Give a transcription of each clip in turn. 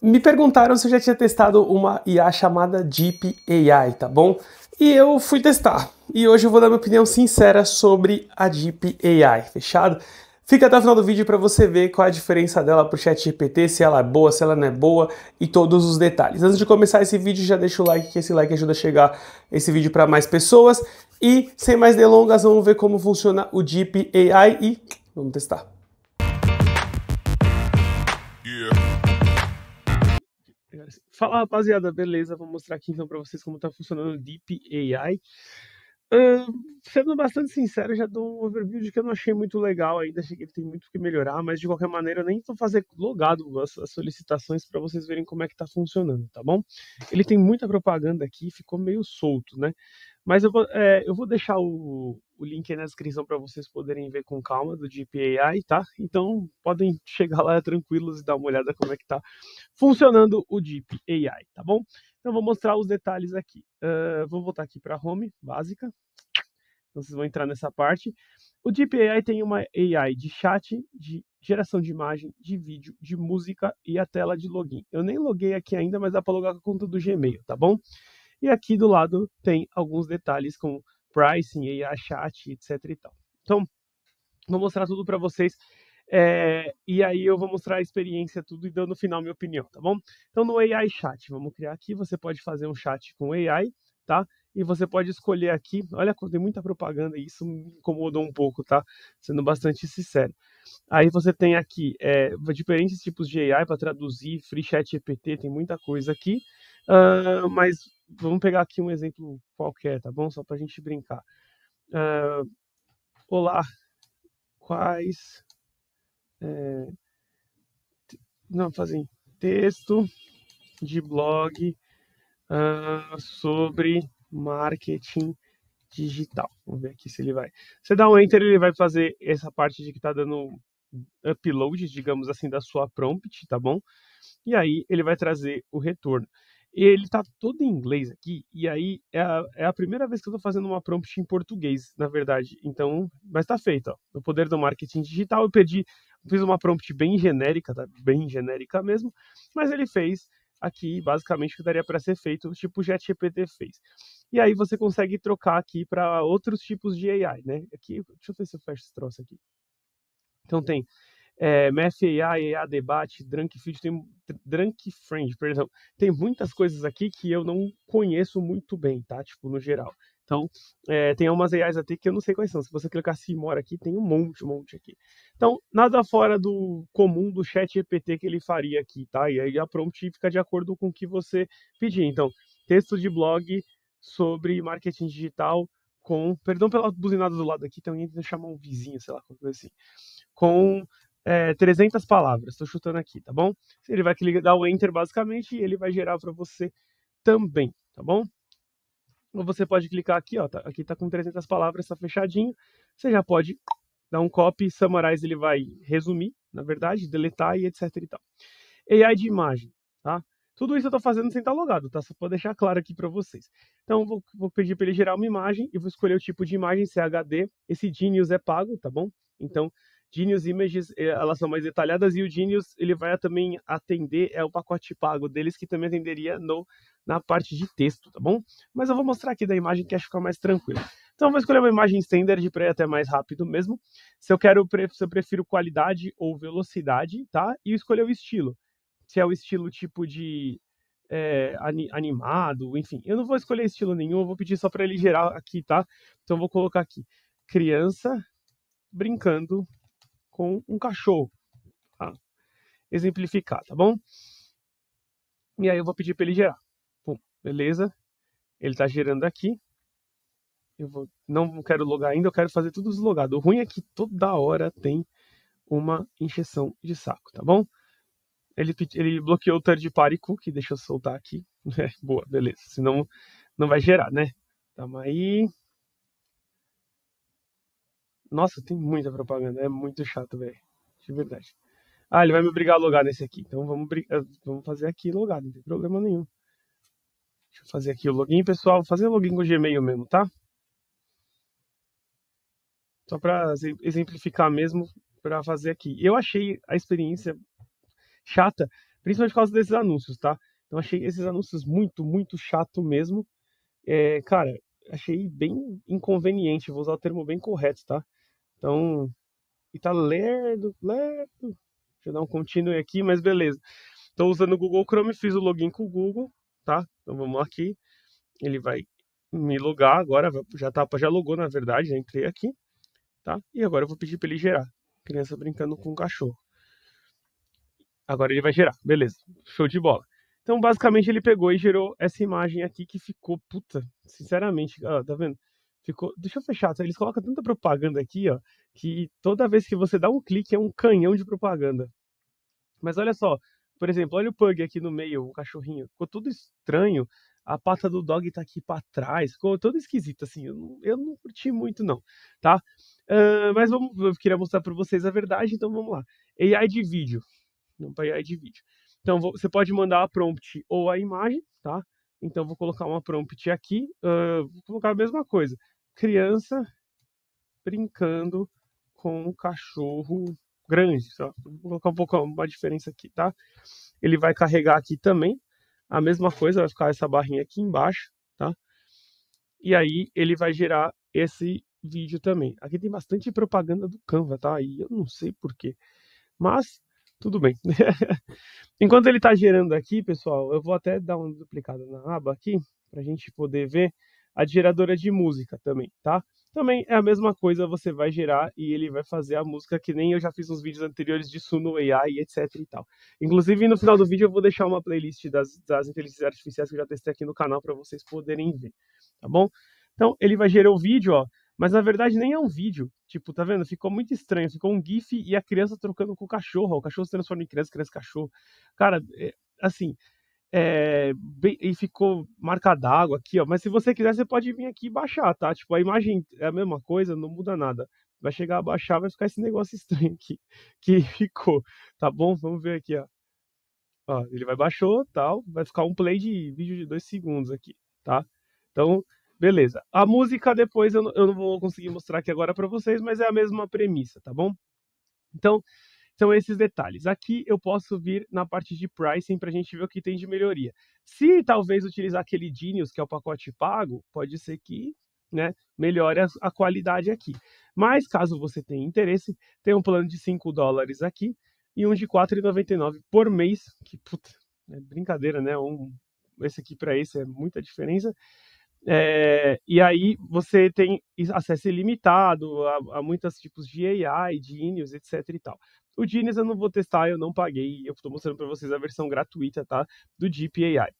Me perguntaram se eu já tinha testado uma IA chamada Deep AI, tá bom? E eu fui testar. E hoje eu vou dar minha opinião sincera sobre a Deep AI, fechado? Fica até o final do vídeo para você ver qual é a diferença dela para o GPT, se ela é boa, se ela não é boa e todos os detalhes. Antes de começar esse vídeo, já deixa o like, que esse like ajuda a chegar esse vídeo para mais pessoas. E sem mais delongas, vamos ver como funciona o Deep AI e vamos testar. Fala rapaziada, beleza? Vou mostrar aqui então para vocês como está funcionando o Deep AI. Uh, sendo bastante sincero, já dou um overview de que eu não achei muito legal ainda, achei que ele tem muito que melhorar, mas de qualquer maneira eu nem estou fazer logado as, as solicitações para vocês verem como é que está funcionando, tá bom? Ele tem muita propaganda aqui, ficou meio solto, né? Mas eu vou, é, eu vou deixar o, o link aí na descrição para vocês poderem ver com calma do GPAI, tá? Então podem chegar lá tranquilos e dar uma olhada como é que tá funcionando o GPAI, tá bom? Então vou mostrar os detalhes aqui. Uh, vou voltar aqui para Home, básica. Então vocês vão entrar nessa parte. O GPAI tem uma AI de chat, de geração de imagem, de vídeo, de música e a tela de login. Eu nem loguei aqui ainda, mas dá para logar com a conta do Gmail, tá bom? E aqui do lado tem alguns detalhes com pricing, AI chat, etc e tal. Então, vou mostrar tudo para vocês. É, e aí eu vou mostrar a experiência tudo e dando no final minha opinião, tá bom? Então no AI chat, vamos criar aqui, você pode fazer um chat com AI, tá? E você pode escolher aqui, olha, tem muita propaganda e isso me incomodou um pouco, tá? Sendo bastante sincero. Aí você tem aqui é, diferentes tipos de AI para traduzir, free chat GPT, tem muita coisa aqui. Uh, mas vamos pegar aqui um exemplo qualquer, tá bom? Só para a gente brincar. Uh, olá, quais. É, não, fazem assim, texto de blog uh, sobre marketing digital. Vamos ver aqui se ele vai. Você dá um enter, ele vai fazer essa parte de que está dando upload, digamos assim, da sua prompt, tá bom? E aí ele vai trazer o retorno ele tá todo em inglês aqui, e aí é a, é a, primeira vez que eu tô fazendo uma prompt em português, na verdade. Então, mas tá feito, ó. No poder do marketing digital, eu pedi, fiz uma prompt bem genérica, tá? Bem genérica mesmo, mas ele fez aqui basicamente o que daria para ser feito, tipo o ChatGPT fez. E aí você consegue trocar aqui para outros tipos de AI, né? Aqui, deixa eu ver se eu fecho esse troço aqui. Então tem é, EA Debate, Drunkfeed, tem Drunk Friend, perdão, Tem muitas coisas aqui que eu não conheço muito bem, tá? Tipo, no geral. Então, é, tem umas AIs até que eu não sei quais são. Se você clicar se assim mora aqui, tem um monte, um monte aqui. Então, nada fora do comum do chat GPT que ele faria aqui, tá? E aí a prompt fica de acordo com o que você pedir. Então, texto de blog sobre marketing digital com... Perdão pela buzinada do lado aqui, tem alguém então chamar um vizinho, sei lá, qualquer coisa assim. Com é, 300 palavras, estou chutando aqui, tá bom? Ele vai dar o Enter basicamente e ele vai gerar para você também, tá bom? Ou você pode clicar aqui, ó, tá, aqui está com 300 palavras, está fechadinho. Você já pode dar um copy, summarize, ele vai resumir, na verdade, deletar e etc e tal. AI de imagem, tá? Tudo isso eu estou fazendo sem estar tá logado, tá? Só para deixar claro aqui para vocês. Então, vou, vou pedir para ele gerar uma imagem e vou escolher o tipo de imagem, se é HD. Esse Genius é pago, tá bom? Então, Genius Images, eh, elas são mais detalhadas e o Genius, ele vai também atender, é o pacote pago deles que também atenderia no, na parte de texto, tá bom? Mas eu vou mostrar aqui da imagem que acho que fica mais tranquilo. Então, eu vou escolher uma imagem standard para ir até mais rápido mesmo. Se eu quero, se eu prefiro qualidade ou velocidade, tá? E escolher o estilo. Se é o estilo tipo de é, animado, enfim. Eu não vou escolher estilo nenhum, eu vou pedir só para ele gerar aqui, tá? Então, eu vou colocar aqui criança brincando com um cachorro. Tá? Exemplificar, tá bom? E aí eu vou pedir para ele gerar. Pum, beleza? Ele está gerando aqui. Eu vou, não quero logar ainda, eu quero fazer tudo deslogado. O ruim é que toda hora tem uma injeção de saco, tá bom? Ele, ele bloqueou o third party cookie, deixa eu soltar aqui. É, boa, beleza. Senão não vai gerar, né? Tamo aí. Nossa, tem muita propaganda. É muito chato, velho. De verdade. Ah, ele vai me obrigar a logar nesse aqui. Então vamos, eh, vamos fazer aqui logado, não tem problema nenhum. Deixa eu fazer aqui o login, pessoal. Vou fazer login com o Gmail mesmo, tá? Só para exemplificar mesmo, para fazer aqui. Eu achei a experiência chata, principalmente por causa desses anúncios, tá? Então achei esses anúncios muito, muito chato mesmo. É, cara, achei bem inconveniente, vou usar o termo bem correto, tá? Então, e tá lerdo, lerdo. Deixa eu dar um continue aqui, mas beleza. Estou usando o Google Chrome, fiz o login com o Google, tá? Então vamos aqui. Ele vai me logar agora, já tá, já logou na verdade, já entrei aqui, tá? E agora eu vou pedir para ele gerar. Criança brincando com o cachorro. Agora ele vai gerar, beleza. Show de bola. Então basicamente ele pegou e gerou essa imagem aqui que ficou puta, sinceramente, ó, ah, tá vendo? ficou. Deixa eu fechar, eles colocam tanta propaganda aqui, ó, que toda vez que você dá um clique é um canhão de propaganda. Mas olha só, por exemplo, olha o Pug aqui no meio, o cachorrinho. Ficou tudo estranho. A pata do dog tá aqui para trás, ficou todo esquisito, assim. Eu não, eu não curti muito, não, tá? Uh, mas vamos, eu queria mostrar para vocês a verdade, então vamos lá. AI de vídeo. Não para AI de vídeo. Então vou, você pode mandar a prompt ou a imagem, tá? Então vou colocar uma prompt aqui, uh, vou colocar a mesma coisa criança brincando com um cachorro grande. só Vou colocar um pouco uma diferença aqui, tá? Ele vai carregar aqui também. A mesma coisa, vai ficar essa barrinha aqui embaixo, tá? E aí ele vai gerar esse vídeo também. Aqui tem bastante propaganda do Canva, tá? E eu não sei porquê. Mas tudo bem. Enquanto ele está gerando aqui, pessoal, eu vou até dar uma duplicada na aba aqui, para a gente poder ver a geradora de música também, tá? Também é a mesma coisa, você vai gerar e ele vai fazer a música, que nem eu já fiz uns vídeos anteriores disso no AI, etc e tal. Inclusive, no final do vídeo eu vou deixar uma playlist das, das inteligências artificiais que eu já testei aqui no canal para vocês poderem ver, tá bom? Então, ele vai gerar o vídeo, ó, mas na verdade nem é um vídeo. Tipo, tá vendo? Ficou muito estranho. Ficou um GIF e a criança trocando com o cachorro. Ó, o cachorro se transforma em criança, criança cachorro. Cara, é, assim, é, bem, e ficou marca d'água aqui, ó. Mas se você quiser, você pode vir aqui e baixar, tá? Tipo, a imagem é a mesma coisa, não muda nada. Vai chegar a baixar, vai ficar esse negócio estranho aqui que ficou, tá bom? Vamos ver aqui, ó. ó ele vai baixou, tal, vai ficar um play de vídeo de dois segundos aqui, tá? Então, beleza. A música depois eu, eu não vou conseguir mostrar aqui agora para vocês, mas é a mesma premissa, tá bom? Então, são esses detalhes. Aqui eu posso vir na parte de pricing para a gente ver o que tem de melhoria. Se talvez utilizar aquele Genius, que é o pacote pago, pode ser que né, melhore a, a qualidade aqui. Mas caso você tenha interesse, tem um plano de 5 dólares aqui e um de 4,99 por mês, que puta, é brincadeira, né? Um, esse aqui para esse é muita diferença. É, e aí você tem acesso ilimitado a, a muitos tipos de AI, de Genius, etc e tal. O Genius eu não vou testar, eu não paguei, eu estou mostrando para vocês a versão gratuita, tá? Do Deep AI.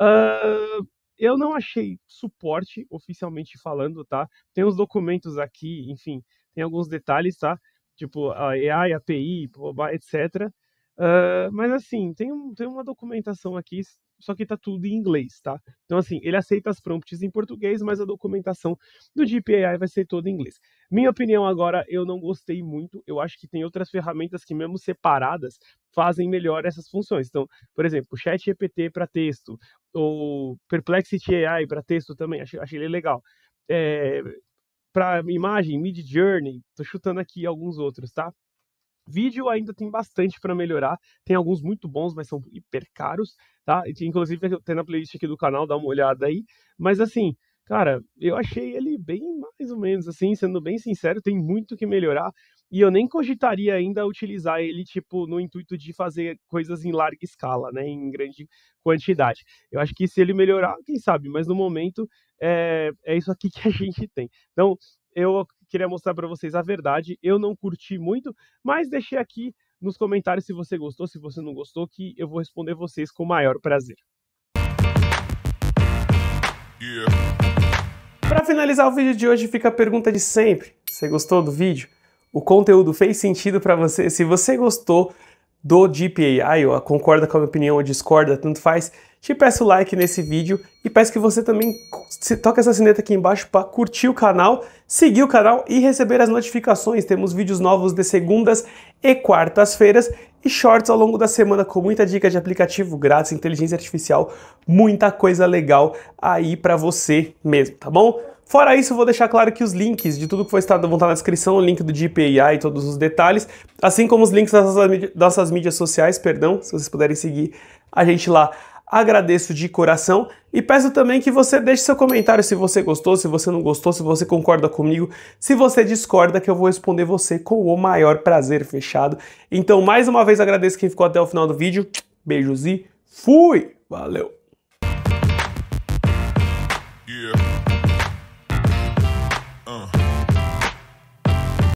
Uh, eu não achei suporte, oficialmente falando, tá? Tem os documentos aqui, enfim, tem alguns detalhes, tá? Tipo, a AI, API, etc. Uh, mas assim, tem, um, tem uma documentação aqui, só que tá tudo em inglês, tá? Então, assim, ele aceita as prompts em português, mas a documentação do GPAI vai ser toda em inglês. Minha opinião agora, eu não gostei muito. Eu acho que tem outras ferramentas que, mesmo separadas, fazem melhor essas funções. Então, por exemplo, Chat GPT para texto, ou Perplexity AI para texto também, achei, achei ele legal. É, eh, para imagem, Mid Journey, tô chutando aqui alguns outros, tá? Vídeo ainda tem bastante para melhorar, tem alguns muito bons, mas são hiper caros, tá? Inclusive tem na playlist aqui do canal, dá uma olhada aí. Mas assim, cara, eu achei ele bem mais ou menos assim, sendo bem sincero, tem muito que melhorar. E eu nem cogitaria ainda utilizar ele, tipo, no intuito de fazer coisas em larga escala, né? Em grande quantidade. Eu acho que se ele melhorar, quem sabe, mas no momento é, é isso aqui que a gente tem. Então, eu queria mostrar para vocês a verdade. Eu não curti muito, mas deixei aqui nos comentários se você gostou, se você não gostou, que eu vou responder vocês com o maior prazer. Yeah. Para finalizar o vídeo de hoje, fica a pergunta de sempre. Você gostou do vídeo? O conteúdo fez sentido para você? Se você gostou do GPAI, ou concorda com a minha opinião ou discorda, tanto faz, te peço like nesse vídeo e peço que você também toque essa sineta aqui embaixo para curtir o canal, seguir o canal e receber as notificações. Temos vídeos novos de segundas e quartas-feiras e shorts ao longo da semana com muita dica de aplicativo grátis, inteligência artificial, muita coisa legal aí para você mesmo, tá bom? Fora isso, vou deixar claro que os links de tudo que foi estado vão estar tá na descrição, o link do DPI e todos os detalhes, assim como os links das nossas mídias sociais, perdão, se vocês puderem seguir a gente lá Agradeço de coração e peço também que você deixe seu comentário se você gostou, se você não gostou, se você concorda comigo, se você discorda, que eu vou responder você com o maior prazer fechado. Então, mais uma vez agradeço quem ficou até o final do vídeo. Beijos e fui! Valeu!